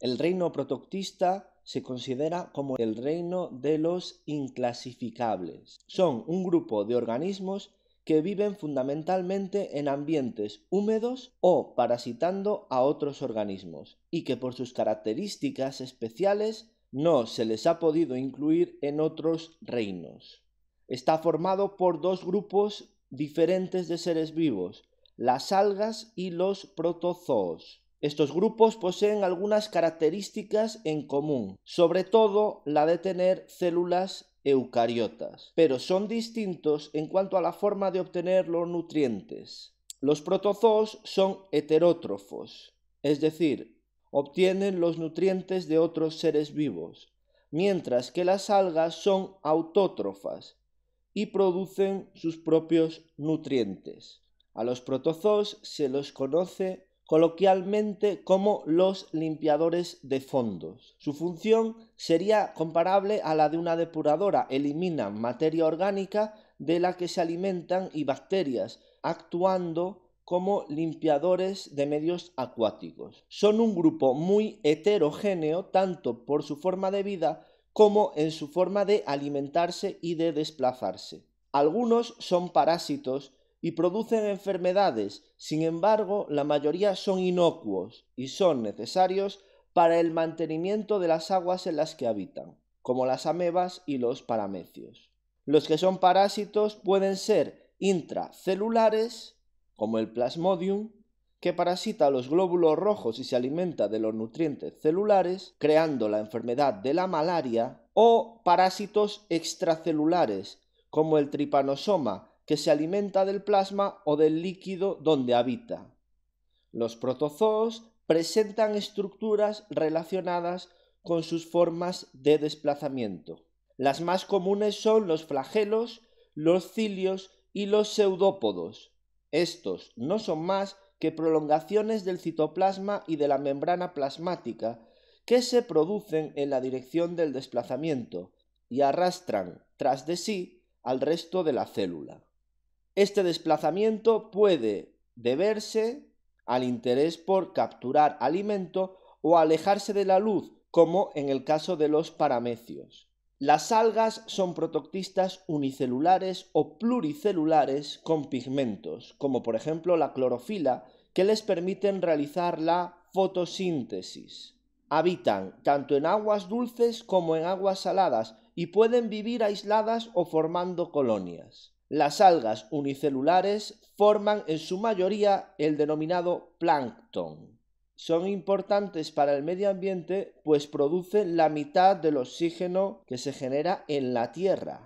El reino protoctista se considera como el reino de los inclasificables. Son un grupo de organismos que viven fundamentalmente en ambientes húmedos o parasitando a otros organismos, y que por sus características especiales no se les ha podido incluir en otros reinos. Está formado por dos grupos diferentes de seres vivos, las algas y los protozoos. Estos grupos poseen algunas características en común, sobre todo la de tener células eucariotas, pero son distintos en cuanto a la forma de obtener los nutrientes. Los protozoos son heterótrofos, es decir, obtienen los nutrientes de otros seres vivos, mientras que las algas son autótrofas y producen sus propios nutrientes. A los protozoos se los conoce coloquialmente como los limpiadores de fondos. Su función sería comparable a la de una depuradora, eliminan materia orgánica de la que se alimentan y bacterias, actuando como limpiadores de medios acuáticos. Son un grupo muy heterogéneo tanto por su forma de vida como en su forma de alimentarse y de desplazarse. Algunos son parásitos y producen enfermedades, sin embargo la mayoría son inocuos y son necesarios para el mantenimiento de las aguas en las que habitan, como las amebas y los paramecios. Los que son parásitos pueden ser intracelulares, como el plasmodium, que parasita los glóbulos rojos y se alimenta de los nutrientes celulares, creando la enfermedad de la malaria, o parásitos extracelulares, como el tripanosoma, que se alimenta del plasma o del líquido donde habita. Los protozoos presentan estructuras relacionadas con sus formas de desplazamiento. Las más comunes son los flagelos, los cilios y los pseudópodos. Estos no son más que prolongaciones del citoplasma y de la membrana plasmática que se producen en la dirección del desplazamiento y arrastran tras de sí al resto de la célula. Este desplazamiento puede deberse al interés por capturar alimento o alejarse de la luz, como en el caso de los paramecios. Las algas son protoctistas unicelulares o pluricelulares con pigmentos, como por ejemplo la clorofila, que les permiten realizar la fotosíntesis. Habitan tanto en aguas dulces como en aguas saladas y pueden vivir aisladas o formando colonias. Las algas unicelulares forman en su mayoría el denominado plancton. Son importantes para el medio ambiente pues producen la mitad del oxígeno que se genera en la Tierra.